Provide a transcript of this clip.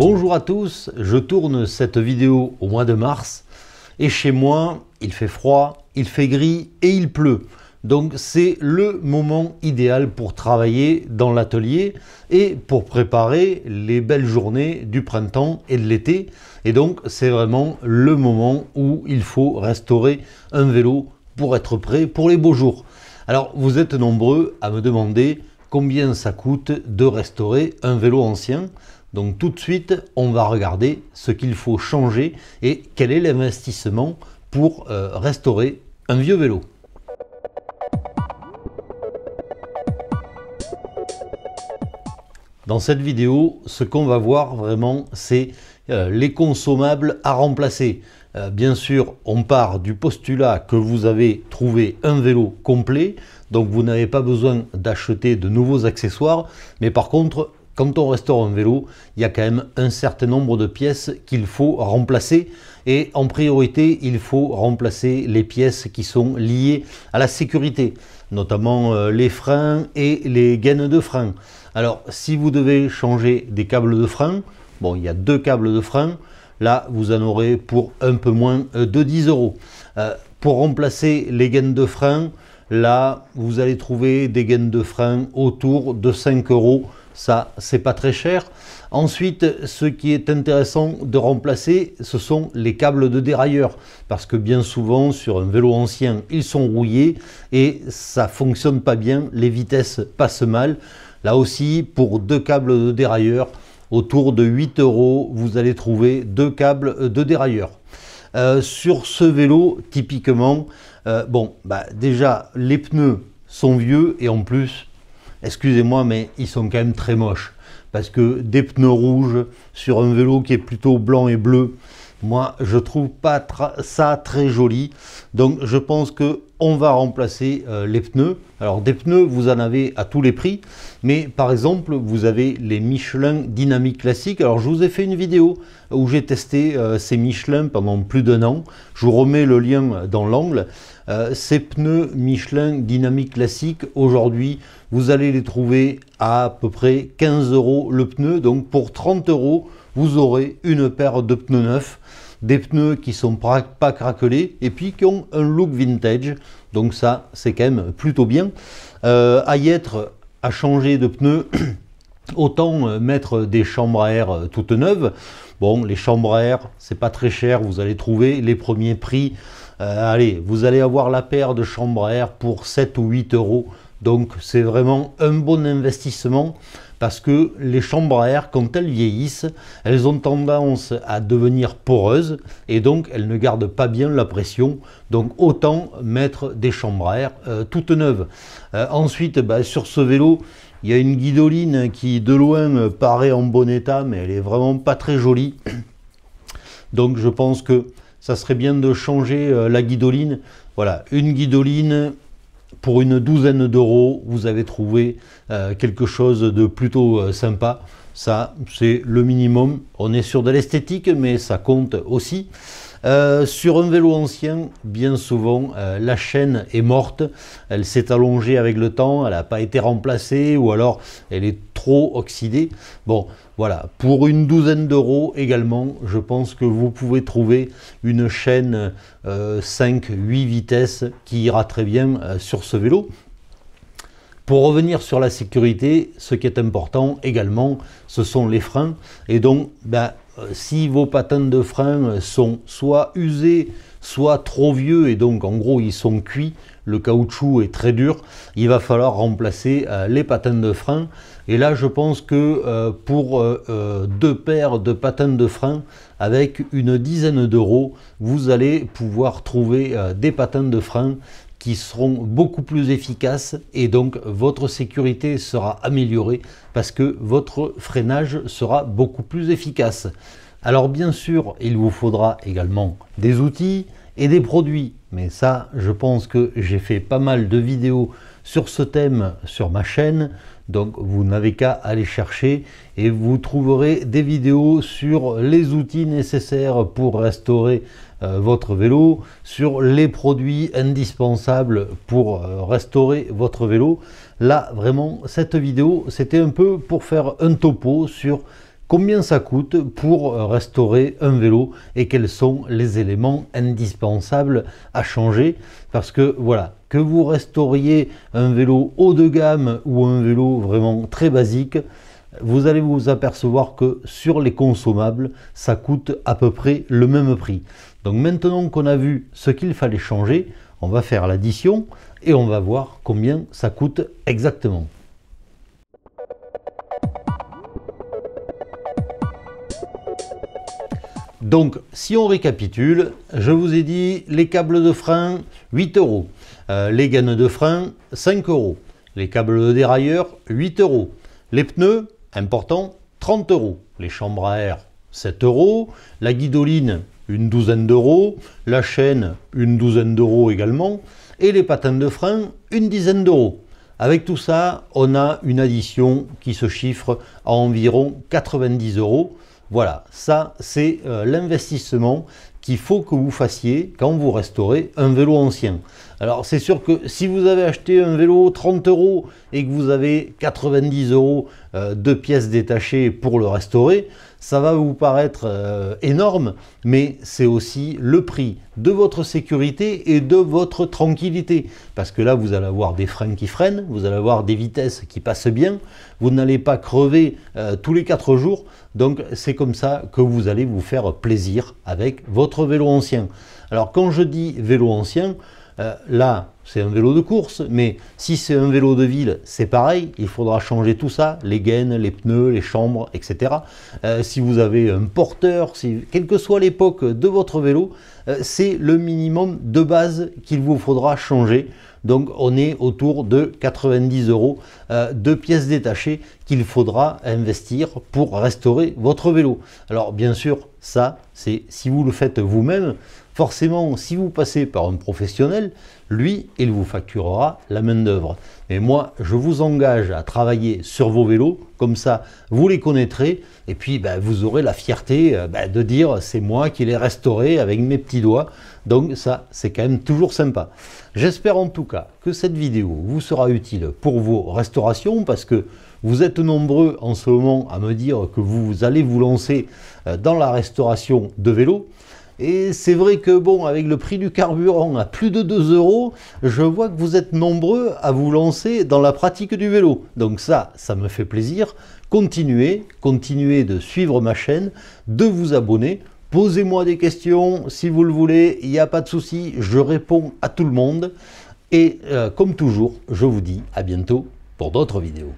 Bonjour à tous, je tourne cette vidéo au mois de mars et chez moi il fait froid, il fait gris et il pleut. Donc c'est le moment idéal pour travailler dans l'atelier et pour préparer les belles journées du printemps et de l'été. Et donc c'est vraiment le moment où il faut restaurer un vélo pour être prêt pour les beaux jours. Alors vous êtes nombreux à me demander combien ça coûte de restaurer un vélo ancien donc tout de suite, on va regarder ce qu'il faut changer et quel est l'investissement pour euh, restaurer un vieux vélo. Dans cette vidéo, ce qu'on va voir vraiment, c'est euh, les consommables à remplacer. Euh, bien sûr, on part du postulat que vous avez trouvé un vélo complet, donc vous n'avez pas besoin d'acheter de nouveaux accessoires, mais par contre, quand on restaure un vélo, il y a quand même un certain nombre de pièces qu'il faut remplacer. Et en priorité, il faut remplacer les pièces qui sont liées à la sécurité, notamment euh, les freins et les gaines de frein. Alors, si vous devez changer des câbles de frein, bon, il y a deux câbles de frein. Là, vous en aurez pour un peu moins euh, de 10 euros. Euh, pour remplacer les gaines de frein, Là, vous allez trouver des gaines de frein autour de 5 euros. Ça, c'est pas très cher. Ensuite, ce qui est intéressant de remplacer, ce sont les câbles de dérailleur. Parce que bien souvent, sur un vélo ancien, ils sont rouillés et ça fonctionne pas bien. Les vitesses passent mal. Là aussi, pour deux câbles de dérailleur, autour de 8 euros, vous allez trouver deux câbles de dérailleur. Euh, sur ce vélo, typiquement, euh, bon, bah, déjà, les pneus sont vieux et en plus, excusez-moi, mais ils sont quand même très moches. Parce que des pneus rouges sur un vélo qui est plutôt blanc et bleu, moi, je trouve pas ça très joli. Donc, je pense que on va remplacer euh, les pneus. Alors des pneus, vous en avez à tous les prix, mais par exemple, vous avez les Michelin Dynamique Classique. Alors je vous ai fait une vidéo où j'ai testé euh, ces Michelin pendant plus d'un an. Je vous remets le lien dans l'angle. Euh, ces pneus Michelin Dynamique Classique, aujourd'hui, vous allez les trouver à, à peu près 15 euros le pneu. Donc pour 30 euros, vous aurez une paire de pneus neufs des pneus qui sont pas craquelés et puis qui ont un look vintage. Donc ça, c'est quand même plutôt bien. Euh, à y être, à changer de pneus, autant euh, mettre des chambres à air euh, toutes neuves. Bon, les chambres à air, c'est pas très cher, vous allez trouver les premiers prix. allez, vous allez avoir la paire de chambres à air pour 7 ou 8 euros donc c'est vraiment un bon investissement parce que les chambres à air, quand elles vieillissent, elles ont tendance à devenir poreuses et donc elles ne gardent pas bien la pression. Donc autant mettre des chambres à air euh, toutes neuves. Euh, ensuite, bah, sur ce vélo, il y a une guidoline qui de loin paraît en bon état, mais elle est vraiment pas très jolie. Donc je pense que ça serait bien de changer euh, la guidoline. Voilà, une guidoline pour une douzaine d'euros, vous avez trouvé euh, quelque chose de plutôt euh, sympa. Ça, c'est le minimum. On est sur de l'esthétique, mais ça compte aussi. Euh, sur un vélo ancien, bien souvent, euh, la chaîne est morte, elle s'est allongée avec le temps, elle n'a pas été remplacée ou alors elle est trop oxydée. Bon, voilà, pour une douzaine d'euros également, je pense que vous pouvez trouver une chaîne 5-8 euh, vitesses qui ira très bien sur ce vélo. Pour revenir sur la sécurité, ce qui est important également, ce sont les freins. Et donc, ben, euh, si vos patins de frein sont soit usés, soit trop vieux, et donc en gros ils sont cuits, le caoutchouc est très dur, il va falloir remplacer euh, les patins de frein. Et là, je pense que euh, pour deux paires de patins de frein, avec une dizaine d'euros, vous allez pouvoir trouver des patins de frein qui seront beaucoup plus efficaces et donc votre sécurité sera améliorée parce que votre freinage sera beaucoup plus efficace. Alors bien sûr, il vous faudra également des outils et des produits, mais ça, je pense que j'ai fait pas mal de vidéos sur ce thème sur ma chaîne, donc vous n'avez qu'à aller chercher et vous trouverez des vidéos sur les outils nécessaires pour restaurer euh, votre vélo, sur les produits indispensables pour euh, restaurer votre vélo. Là vraiment cette vidéo c'était un peu pour faire un topo sur combien ça coûte pour euh, restaurer un vélo et quels sont les éléments indispensables à changer parce que voilà que vous restauriez un vélo haut de gamme ou un vélo vraiment très basique, vous allez vous apercevoir que sur les consommables, ça coûte à peu près le même prix. Donc maintenant qu'on a vu ce qu'il fallait changer, on va faire l'addition et on va voir combien ça coûte exactement. Donc, si on récapitule, je vous ai dit les câbles de frein, 8 euros. Euh, les gaines de frein, 5 euros. Les câbles de dérailleur, 8 euros. Les pneus, important, 30 euros. Les chambres à air, 7 euros. La guidoline, une douzaine d'euros. La chaîne, une douzaine d'euros également. Et les patins de frein, une dizaine d'euros. Avec tout ça, on a une addition qui se chiffre à environ 90 euros. Voilà, ça c'est euh, l'investissement qu'il faut que vous fassiez quand vous restaurez un vélo ancien. Alors c'est sûr que si vous avez acheté un vélo 30 euros et que vous avez 90 euros euh, de pièces détachées pour le restaurer, ça va vous paraître euh, énorme, mais c'est aussi le prix de votre sécurité et de votre tranquillité. Parce que là, vous allez avoir des freins qui freinent, vous allez avoir des vitesses qui passent bien, vous n'allez pas crever euh, tous les quatre jours, donc c'est comme ça que vous allez vous faire plaisir avec votre vélo ancien. Alors quand je dis vélo ancien, euh, là, c'est un vélo de course, mais si c'est un vélo de ville, c'est pareil, il faudra changer tout ça, les gaines, les pneus, les chambres, etc. Euh, si vous avez un porteur, si, quelle que soit l'époque de votre vélo, euh, c'est le minimum de base qu'il vous faudra changer. Donc on est autour de 90 euros de pièces détachées qu'il faudra investir pour restaurer votre vélo. Alors bien sûr, ça, c'est si vous le faites vous-même, forcément, si vous passez par un professionnel, lui, il vous facturera la main-d'œuvre. Mais moi, je vous engage à travailler sur vos vélos, comme ça, vous les connaîtrez, et puis ben, vous aurez la fierté euh, ben, de dire c'est moi qui les restauré avec mes petits doigts. Donc, ça, c'est quand même toujours sympa. J'espère en tout cas que cette vidéo vous sera utile pour vos restaurations, parce que vous êtes nombreux en ce moment à me dire que vous allez vous lancer euh, dans la restauration de vélo Et c'est vrai que bon, avec le prix du carburant à plus de 2 euros, je vois que vous êtes nombreux à vous lancer dans la pratique du vélo. Donc ça, ça me fait plaisir. Continuez, continuez de suivre ma chaîne, de vous abonner. Posez-moi des questions si vous le voulez, il n'y a pas de souci, je réponds à tout le monde. Et euh, comme toujours, je vous dis à bientôt pour d'autres vidéos.